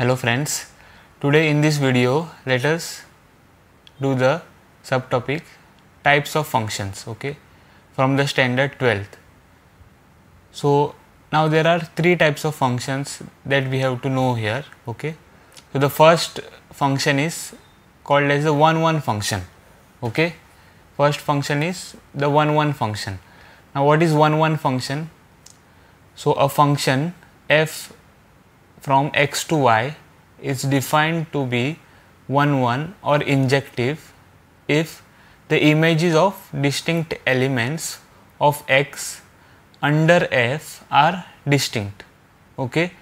Hello friends, today in this video let us do the subtopic types of functions okay from the standard 12th. So now there are three types of functions that we have to know here okay. So the first function is called as the 1 1 function okay. First function is the 1 1 function. Now what is 1 1 function? So a function f from x to y is defined to be 1 1 or injective if the images of distinct elements of x under f are distinct. Okay.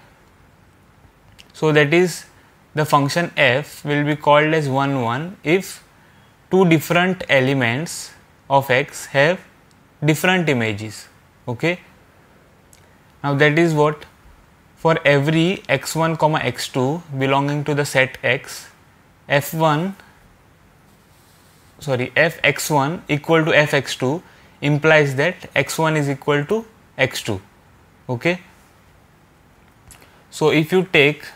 So, that is the function f will be called as 1 1 if two different elements of x have different images. Okay. Now, that is what for every x1 comma x2 belonging to the set x f1 sorry f x1 equal to f x2 implies that x1 is equal to x2 okay so if you take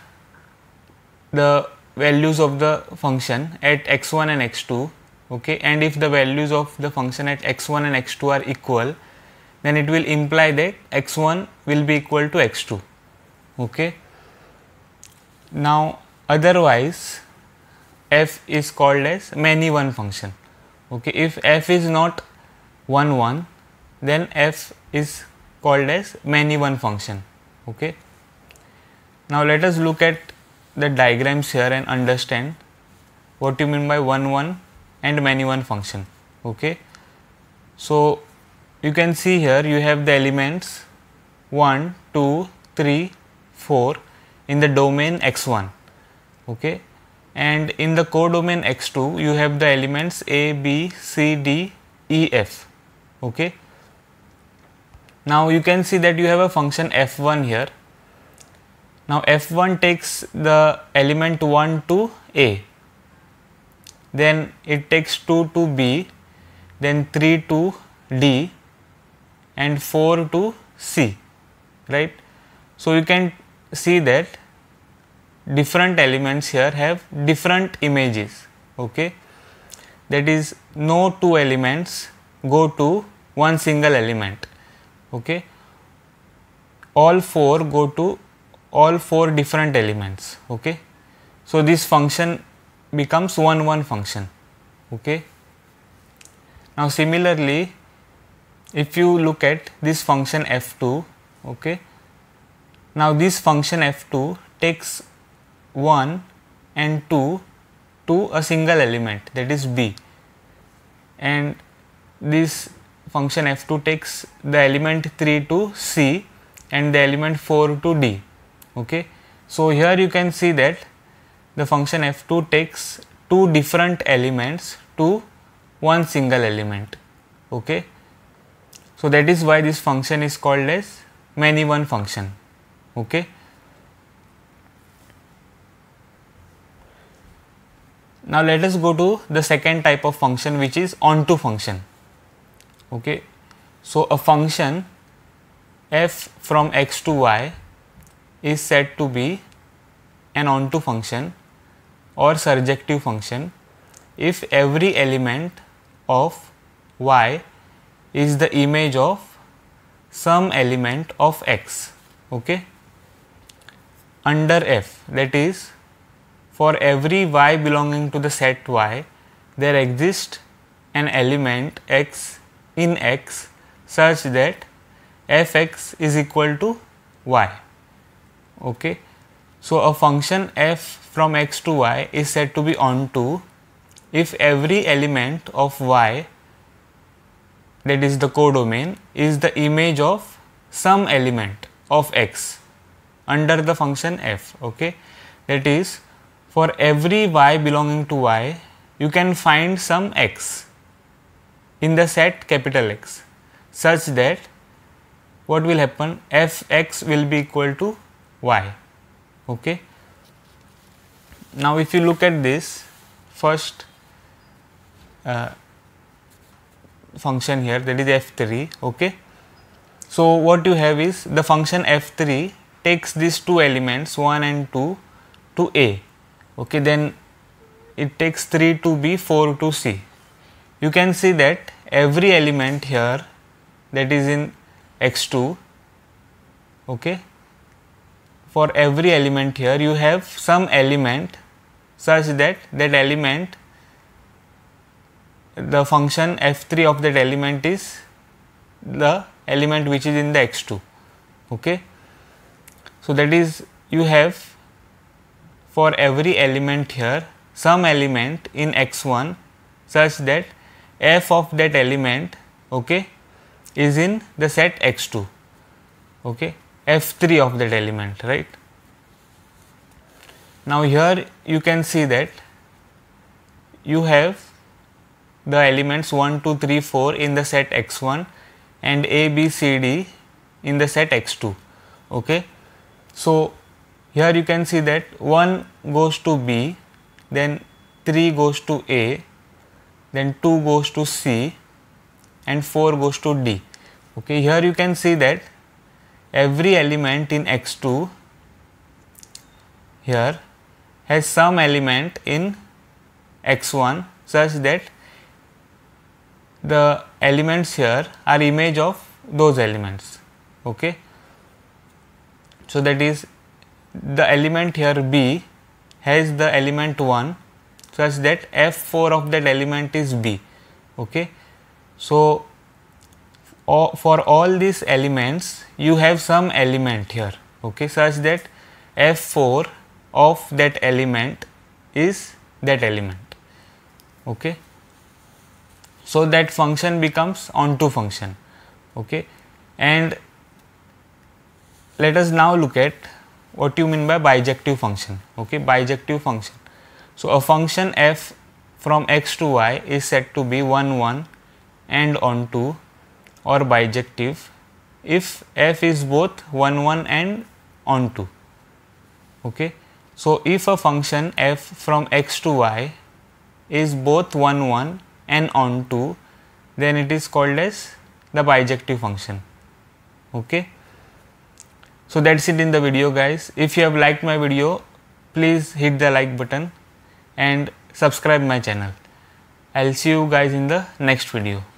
the values of the function at x1 and x2 okay and if the values of the function at x1 and x2 are equal then it will imply that x1 will be equal to x2 Okay. Now, otherwise f is called as many one function. Okay. If f is not 1 1 then f is called as many one function. Okay. Now, let us look at the diagrams here and understand what you mean by 1 1 and many one function. Okay. So, you can see here you have the elements 1, 2, 3, 4 in the domain x1 okay and in the codomain x2 you have the elements a b c d e f okay now you can see that you have a function f1 here now f1 takes the element 1 to a then it takes 2 to b then 3 to d and 4 to c right so you can see that different elements here have different images okay that is no two elements go to one single element okay all four go to all four different elements okay so this function becomes one one function okay now similarly if you look at this function f2 okay now this function f2 takes 1 and 2 to a single element that is b and this function f2 takes the element 3 to c and the element 4 to d okay so here you can see that the function f2 takes two different elements to one single element okay so that is why this function is called as many one function Okay. Now, let us go to the second type of function which is onto function. Okay. So, a function f from x to y is said to be an onto function or surjective function if every element of y is the image of some element of x. Okay under F that is for every y belonging to the set y there exists an element x in x such that fx is equal to y. Okay. So, a function f from x to y is said to be onto if every element of y that is the codomain is the image of some element of x under the function f okay that is for every y belonging to y you can find some x in the set capital X such that what will happen f x will be equal to y okay now if you look at this first uh, function here that is f3 okay so what you have is the function f3 takes these two elements 1 and 2 to A. Okay, then it takes 3 to B, 4 to C. You can see that every element here that is in x2 okay for every element here you have some element such that that element the function f3 of that element is the element which is in the x2 okay so, that is you have for every element here some element in x 1 such that f of that element okay, is in the set x 2 okay, f 3 of that element right. Now, here you can see that you have the elements 1, 2, 3, 4 in the set x 1 and a, b, c, d in the set x 2. Okay. So, here you can see that 1 goes to B, then 3 goes to A, then 2 goes to C and 4 goes to D. Okay, here you can see that every element in X2 here has some element in X1 such that the elements here are image of those elements. Okay. So, that is the element here B has the element 1 such that F4 of that element is B. Okay. So, for all these elements you have some element here okay such that f4 of that element is that element okay so that function becomes onto function okay and let us now look at what you mean by bijective function, okay, bijective function. So, a function f from x to y is said to be 1 1 and on 2 or bijective if f is both 1 1 and on 2 Okay. So, if a function f from x to y is both 1 1 and on 2 then it is called as the bijective function. Okay. So that's it in the video guys. If you have liked my video, please hit the like button and subscribe my channel. I'll see you guys in the next video.